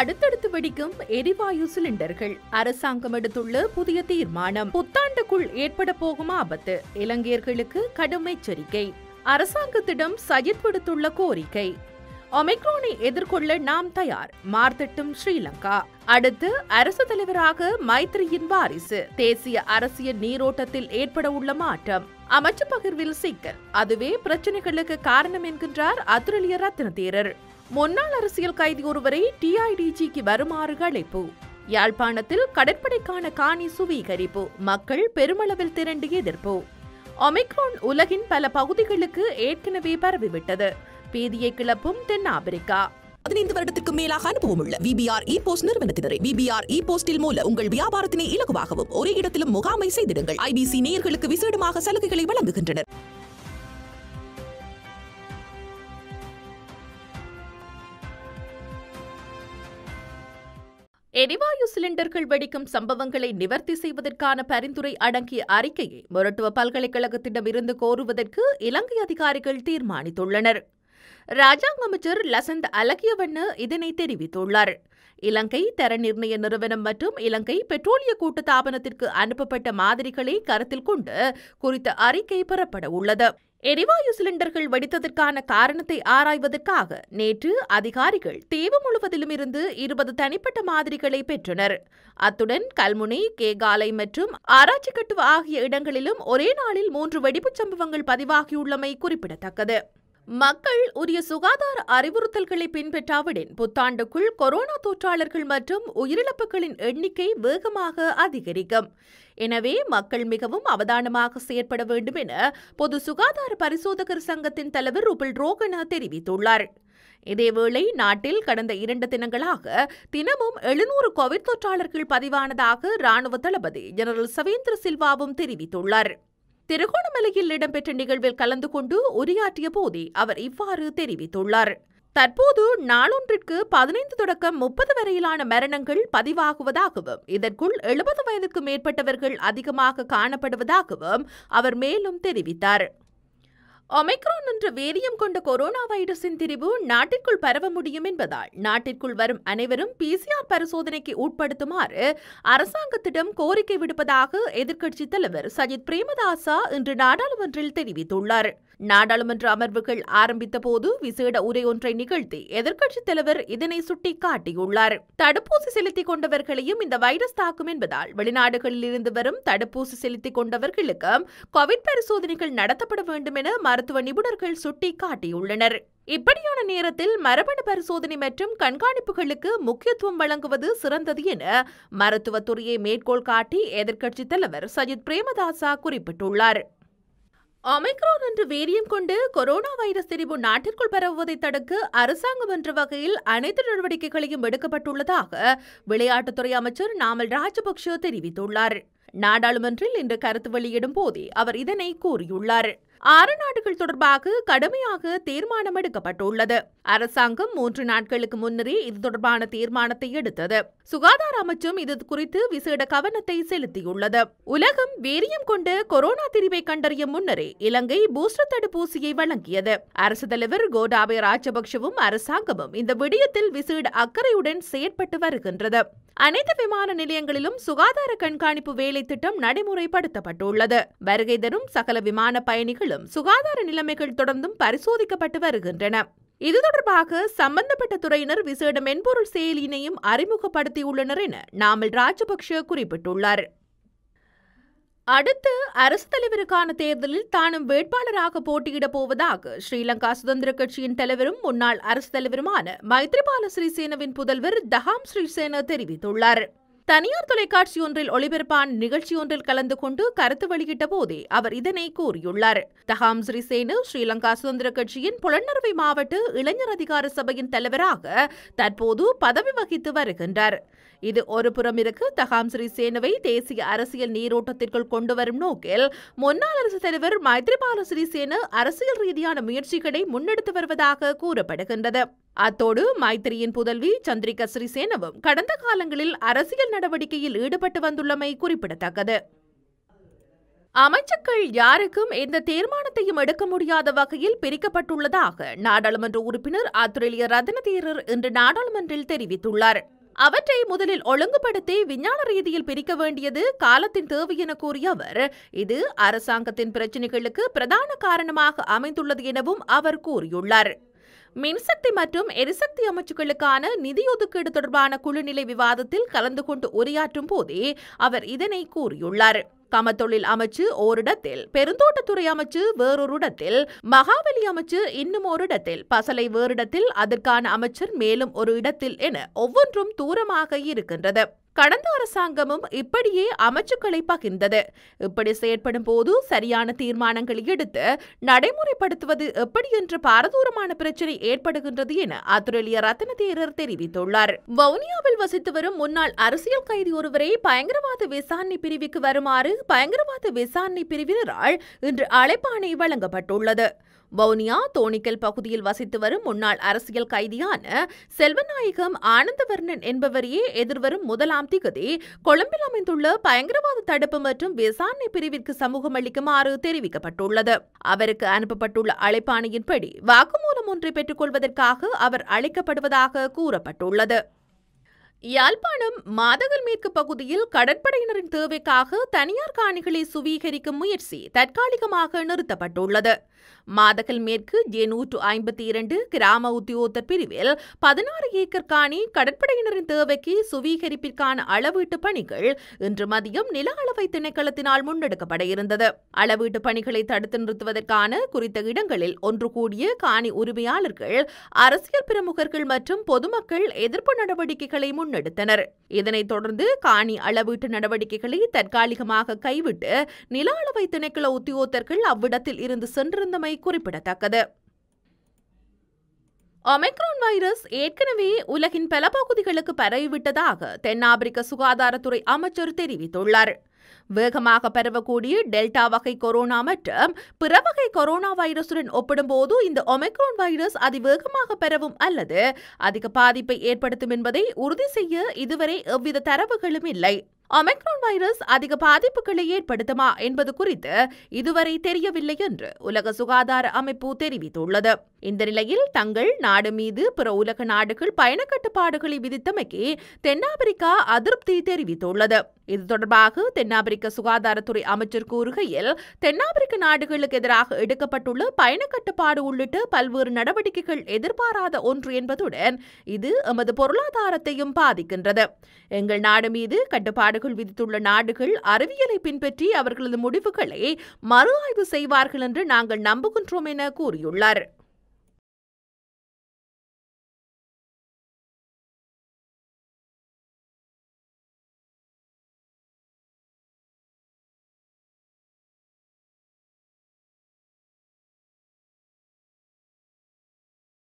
அடுத்தடுத்து வெடிக்கும் எரிவாயு சிலிண்டர்கள் அரசாங்கம் எடுத்துள்ள புதிய தீர்மானம் புத்தாண்டுக்குள் ஏற்பட போகும் ஆபத்து இலங்கையர்களுக்கு கடும் எச்சரிக்கை அரசாங்கத்திடம் சஜித் விடுத்துள்ள கோரிக்கை ஒமைக்ரோனை எதிர்கொள்ள நாம் தயார் மார்த்தட்டும் ஸ்ரீலங்கா அடுத்து அரசு தலைவராக மைத்ரியின் வாரிசு தேசிய அரசியல் நீரோட்டத்தில் ஏற்பட உள்ள மாற்றம் அமைச்சு பகிர்வில் சிக்கல் அதுவே பிரச்சனைகளுக்கு காரணம் என்கின்றார் அத்துரலிய ரத்னதேரர் முன்னாள் அரசியல் கைதி ஒருவரை டிஐடிஜிக்கு வருமாறு அழைப்பு யாழ்ப்பாணத்தில் கடற்படைக்கான காணி சுவீகரிப்பு மக்கள் பெருமளவில் திரண்டு எதிர்ப்பு ஒமிக்ரோன் உலகின் பல பகுதிகளுக்கு ஏற்கனவே பரவிவிட்டது பீதியை கிளப்பும் தென்னாப்பிரிக்கா பதினைந்து வருடத்திற்கு மேலாக அனுபவம் உள்ள விபிஆர் இ போஸ்ட் நிறுவனத்தினரை விபிஆர் இ போஸ்டில் மூலம் உங்கள் வியாபாரத்தினை இலகுவாகவும் ஒரே இடத்திலும் முகாமை செய்திடுங்கள் ஐபிசி நேயர்களுக்கு விசேடமாக சலுகைகளை வழங்குகின்றனர் எரிவாயு சிலிண்டர்கள் வெடிக்கும் சம்பவங்களை நிவர்த்தி செய்வதற்கான பரிந்துரை அடங்கிய அறிக்கையை மொரட்டுவ இருந்து கோருவதற்கு இலங்கை அதிகாரிகள் தீர்மானித்துள்ளனர் ராஜாங்க அமைச்சர் லசந்த் அலகியவண்ண இதனை தெரிவித்துள்ளார் இலங்கை தர நிர்ணய நிறுவனம் மற்றும் இலங்கை பெட்ரோலிய தாபனத்திற்கு அனுப்பப்பட்ட மாதிரிகளை கருத்தில் கொண்டு குறித்த அறிக்கை பெறப்பட உள்ளது எரிவாயு சிலிண்டர்கள் வெடித்ததற்கான காரணத்தை ஆராய்வதற்காக நேற்று அதிகாரிகள் தீவு முழுவதிலும் இருந்து இருபது தனிப்பட்ட மாதிரிகளை பெற்றனர் அத்துடன் கல்முனை கேகாலை மற்றும் ஆராய்ச்சிக்கட்டு ஆகிய இடங்களிலும் ஒரே நாளில் மூன்று வெடிப்புச் சம்பவங்கள் பதிவாகியுள்ளமை குறிப்பிடத்தக்கது மக்கள் உரிய சுகாதார அறிவுறுத்தல்களை பின்பற்றாவிடின் புத்தாண்டுக்குள் கொரோனா தொற்றாளர்கள் மற்றும் உயிரிழப்புகளின் எண்ணிக்கை வேகமாக அதிகரிக்கும் எனவே மக்கள் மிகவும் அவதானமாக செயற்பட வேண்டும் என பொது சுகாதார பரிசோதகர் சங்கத்தின் தலைவர் ருபில் ரோகனா தெரிவித்துள்ளார் இதேவேளை நாட்டில் கடந்த இரண்டு தினங்களாக தினமும் எழுநூறு கோவிட் தொற்றாளர்கள் பதிவானதாக ராணுவ தளபதி ஜெனரல் சவேந்திர சில்வாவும் தெரிவித்துள்ளார் திருகோணமலையில் இடம்பெற்ற நிகழ்வில் கலந்து கொண்டு உரையாற்றிய போதே அவர் இவ்வாறு தெரிவித்துள்ளார் தற்போது நாளொன்றிற்கு பதினைந்து தொடக்கம் முப்பது வரையிலான மரணங்கள் பதிவாகுவதாகவும் இதற்குள் எழுபது வயதுக்கு மேற்பட்டவர்கள் அதிகமாக காணப்படுவதாகவும் அவர் மேலும் தெரிவித்தார் ஒமைக்ரான் என்ற வேரியம் கொண்ட கொரோனா வைரஸின் திரிவு நாட்டிற்குள் பரவ முடியும் என்பதால் நாட்டிற்குள் வரும் அனைவரும் பிசிஆர் பரிசோதனைக்கு உட்படுத்துமாறு அரசாங்கத்திடம் கோரிக்கை விடுப்பதாக எதிர்க்கட்சித் தலைவர் சஜித் பிரேமதாசா இன்று நாடாளுமன்றில் தெரிவித்துள்ளார் நாடாளுமன்ற அமர்வுகள் ஆரம்பித்த போது விசேட ஒன்றை நிகழ்த்தி எதிர்க்கட்சித் தலைவர் இதனை சுட்டிக்காட்டியுள்ளார் தடுப்பூசி செலுத்திக் கொண்டவர்களையும் இந்த வைரஸ் தாக்கும் என்பதால் வெளிநாடுகளில் இருந்து வரும் தடுப்பூசி செலுத்திக் கொண்டவர்களுக்கு கோவிட் பரிசோதனைகள் நடத்தப்பட வேண்டும் என மருத்துவ நிபுணர்கள் சுட்டிக்காட்டியுள்ளனர் இப்படியான நேரத்தில் மரபணு பரிசோதனை மற்றும் கண்காணிப்புகளுக்கு முக்கியத்துவம் வழங்குவது சிறந்தது என மருத்துவத்துறையை மேற்கோள் காட்டி எதிர்க்கட்சித் தலைவர் சஜித் பிரேமதாசா குறிப்பிட்டுள்ளார் ஒமைக்ரான் என்று வேரியம் கொண்டு கொரோனா வைரஸ் திரிவு நாட்டிற்குள் பரவுவதை தடுக்க அரசாங்கம் என்ற வகையில் அனைத்து நடவடிக்கைகளையும் எடுக்கப்பட்டுள்ளதாக விளையாட்டுத்துறை அமைச்சர் நாமல் ராஜபக்ஷ தெரிவித்துள்ளார் நாடாளுமன்றில் இன்று கருத்து வெளியிடும் போதே அவர் இதனை கூறியுள்ளார் ஆறு நாடுகள் தொடர்பாக கடுமையாக தீர்மானம் எடுக்கப்பட்டுள்ளது அரசாங்கம் மூன்று நாட்களுக்கு முன்னரே இது தொடர்பான தீர்மானத்தை எடுத்தது சுகாதார அமைச்சும் இது குறித்து விசேட கவனத்தை செலுத்தியுள்ளது உலகம் வீரியம் கொண்டு கொரோனா திரிவை கண்டறியும் முன்னரே இலங்கை பூஸ்டர் தடுப்பூசியை வழங்கியது அரசு தலைவர் கோடாபய ராஜபக்சவும் அரசாங்கமும் இந்த விடயத்தில் விசேட அக்கறையுடன் செயற்பட்டு வருகின்றது அனைத்து விமான நிலையங்களிலும் சுகாதார கண்காணிப்பு வேலை திட்டம் நடைமுறைப்படுத்தப்பட்டுள்ளது வருகை தரும் சகல விமான பயணிகள் மேலும் சுகாதார நிலைமைகள் தொடர்ந்தும் பரிசோதிக்கப்பட்டு வருகின்றன இது தொடர்பாக சம்பந்தப்பட்ட துறையினர் விசேட மென்பொருள் செயலினையும் அறிமுகப்படுத்தியுள்ளனர் என நாமல் ராஜபக்ஷ குறிப்பிட்டுள்ளார் அடுத்து அரசு தலைவருக்கான தேர்தலில் தானும் வேட்பாளராக போட்டியிடப் போவதாக ஸ்ரீலங்கா சுதந்திர கட்சியின் தலைவரும் முன்னாள் அரசு தலைவருமான மைத்ரிபால ஸ்ரீசேனவின் புதல்வர் தஹாம் ஸ்ரீசேன தெரிவித்துள்ளார் தனியார் தொலைக்காட்சி ஒன்றில் ஒளிபரப்பான் நிகழ்ச்சி ஒன்றில் கலந்து கொண்டு கருத்து வெளியிட்ட போதே அவர் இதனை கூறியுள்ளார் தஹாம் ஸ்ரீசேனு ஸ்ரீலங்கா சுதந்திர கட்சியின் புலனறுவை மாவட்ட இளைஞர் அதிகார சபையின் தலைவராக தற்போது பதவி வகித்து வருகின்றார் இது ஒரு புறம் இருக்கு தஹாம் ஸ்ரீசேனுவை தேசிய அரசியல் நீரோட்டத்திற்குள் கொண்டு வரும் நோக்கில் முன்னாள் அரசு தலைவர் மைத்ரிபால சிறிசேன அரசியல் ரீதியான முயற்சிகளை முன்னெடுத்து வருவதாக கூறப்படுகின்றது அத்தோடு மைத்திரியின் புதல்வி சந்திரிகா ஸ்ரீசேனவும் கடந்த காலங்களில் அரசியல் நடவடிக்கையில் ஈடுபட்டு வந்துள்ளமை குறிப்பிடத்தக்கது அமைச்சர்கள் யாருக்கும் எந்த தீர்மானத்தையும் எடுக்க முடியாத வகையில் பிரிக்கப்பட்டுள்ளதாக நாடாளுமன்ற உறுப்பினர் ஆத்திரேலிய ரத்னதீரர் இன்று நாடாளுமன்றில் தெரிவித்துள்ளார் அவற்றை முதலில் ஒழுங்குபடுத்தி விஞ்ஞான ரீதியில் பிரிக்க வேண்டியது காலத்தின் தேவை என கூறிய அவர் இது அரசாங்கத்தின் பிரச்சினைகளுக்கு பிரதான காரணமாக அமைந்துள்ளது எனவும் அவர் கூறியுள்ளார் மின்சக்தி மற்றும் எரிசக்தி அமைச்சுகளுக்கான ஒதுக்கீடு தொடர்பான குழுநிலை விவாதத்தில் கலந்து கொண்டு உரையாற்றும் போதே அவர் இதனை கூறியுள்ளார் கமத்தொழில் அமைச்சு ஓரிடத்தில் பெருந்தோட்டத்துறை அமைச்சு வேறொரு இடத்தில் மகாவலி அமைச்சு இன்னும் ஒரு இடத்தில் பசலை வேறிடத்தில் அதற்கான அமைச்சர் மேலும் ஒரு இடத்தில் என ஒவ்வொன்றும் தூரமாக இருக்கின்றது கடந்த அரசாங்கமும் இப்படியே அமைச்சுக்களை பகிர்ந்தது இப்படி செயற்படும் போது சரியான தீர்மானங்களை எடுத்து நடைமுறைப்படுத்துவது எப்படி என்று பாரதூரமான பிரச்சனை ஏற்படுகின்றது என அத்துரலிய ரத்ன தேரர் தெரிவித்துள்ளார் வவுனியாவில் வசித்து வரும் முன்னாள் அரசியல் கைதி ஒருவரை பயங்கரவாத விசாரணை பிரிவுக்கு வருமாறு பயங்கரவாத விசாரணை பிரிவினரால் இன்று அழைப்பாணை வழங்கப்பட்டுள்ளது வவுனியா தோணிக்கல் பகுதியில் வசித்து வரும் முன்னாள் அரசியல் கைதியான செல்வநாயகம் ஆனந்தவர்ணன் என்பவரையே எதிர்வரும் முதலாம் திகதி கொழும்பில் அமைந்துள்ள பயங்கரவாத தடுப்பு மற்றும் விசாரணை பிரிவிற்கு சமூகம் அளிக்குமாறு தெரிவிக்கப்பட்டுள்ளது அவருக்கு அனுப்பப்பட்டுள்ள அழைப்பாணையின்படி வாக்குமூலம் ஒன்றை பெற்றுக்கொள்வதற்காக அவர் அழைக்கப்படுவதாக கூறப்பட்டுள்ளது யாழ்ப்பாணம் மாதகல் மேற்கு பகுதியில் கடற்படையினரின் தேவைக்காக தனியார் காணிகளை சுவீகரிக்கும் முயற்சி தற்காலிகமாக நிறுத்தப்பட்டுள்ளது மாதக்கல் மேற்கு ஜே நூற்று ஐம்பத்தி இரண்டு கிராம உத்தியோகத்தர் பிரிவில் பதினாறு ஏக்கர் காணி கடற்படையினரின் தேவைக்கு சுவீகரிப்பிற்கான அளவீட்டு பணிகள் இன்று மதியம் நில அளவை திணைக்களத்தினால் முன்னெடுக்கப்பட இருந்தது அளவீட்டு பணிகளை தடுத்து நிறுத்துவதற்கான குறித்த இடங்களில் ஒன்று கூடிய காணி உரிமையாளர்கள் அரசியல் பிரமுகர்கள் மற்றும் பொதுமக்கள் எதிர்ப்பு நடவடிக்கைகளை முன்னெடுத்தனர் இதனைத் தொடர்ந்து காணி அளவீட்டு நடவடிக்கைகளை தற்காலிகமாக கைவிட்டு நில அளவை திணைக்கள உத்தியோகத்தர்கள் அவ்விடத்தில் இருந்து சென்றிருந்த இருந்தமை குறிப்பிடத்தக்கது ஒமைக்ரான் வைரஸ் ஏற்கனவே உலகின் பல பகுதிகளுக்கு பரவிவிட்டதாக தென்னாப்பிரிக்க சுகாதாரத்துறை அமைச்சர் தெரிவித்துள்ளார் வேகமாக பரவக்கூடிய டெல்டா வகை கொரோனா மற்றும் பிற வகை கொரோனா வைரசுடன் ஒப்பிடும்போது இந்த ஒமைக்ரான் வைரஸ் அதிவேகமாக பரவும் அல்லது அதிக பாதிப்பை ஏற்படுத்தும் என்பதை உறுதி செய்ய இதுவரை எவ்வித தரவுகளும் இல்லை ஒமிக்ரான் வைரஸ் அதிக பாதிப்புகளை ஏற்படுத்துமா என்பது குறித்து இதுவரை தெரியவில்லை என்று உலக சுகாதார அமைப்பு தெரிவித்துள்ளது இந்த நிலையில் தங்கள் நாடு மீது பிற உலக நாடுகள் பயணக்கட்டுப்பாடுகளை கட்டுப்பாடுகளை விதித்தமைக்கு தென்னாப்பிரிக்கா அதிருப்தி தெரிவித்துள்ளது இது தொடர்பாக தென்னாப்பிரிக்க சுகாதாரத்துறை அமைச்சர் கூறுகையில் தென்னாப்பிரிக்க நாடுகளுக்கு எதிராக எடுக்கப்பட்டுள்ள பயணக்கட்டுப்பாடு கட்டுப்பாடு உள்ளிட்ட பல்வேறு நடவடிக்கைகள் எதிர்பாராத ஒன்று என்பதுடன் இது எமது பொருளாதாரத்தையும் பாதிக்கின்றது எங்கள் நாடு மீது கட்டுப்பாடு தடைகள் விதித்துள்ள நாடுகள் அறிவியலை பின்பற்றி அவர்களது முடிவுகளை மறு ஆய்வு செய்வார்கள் என்று நாங்கள் நம்புகின்றோம் என கூறியுள்ளார்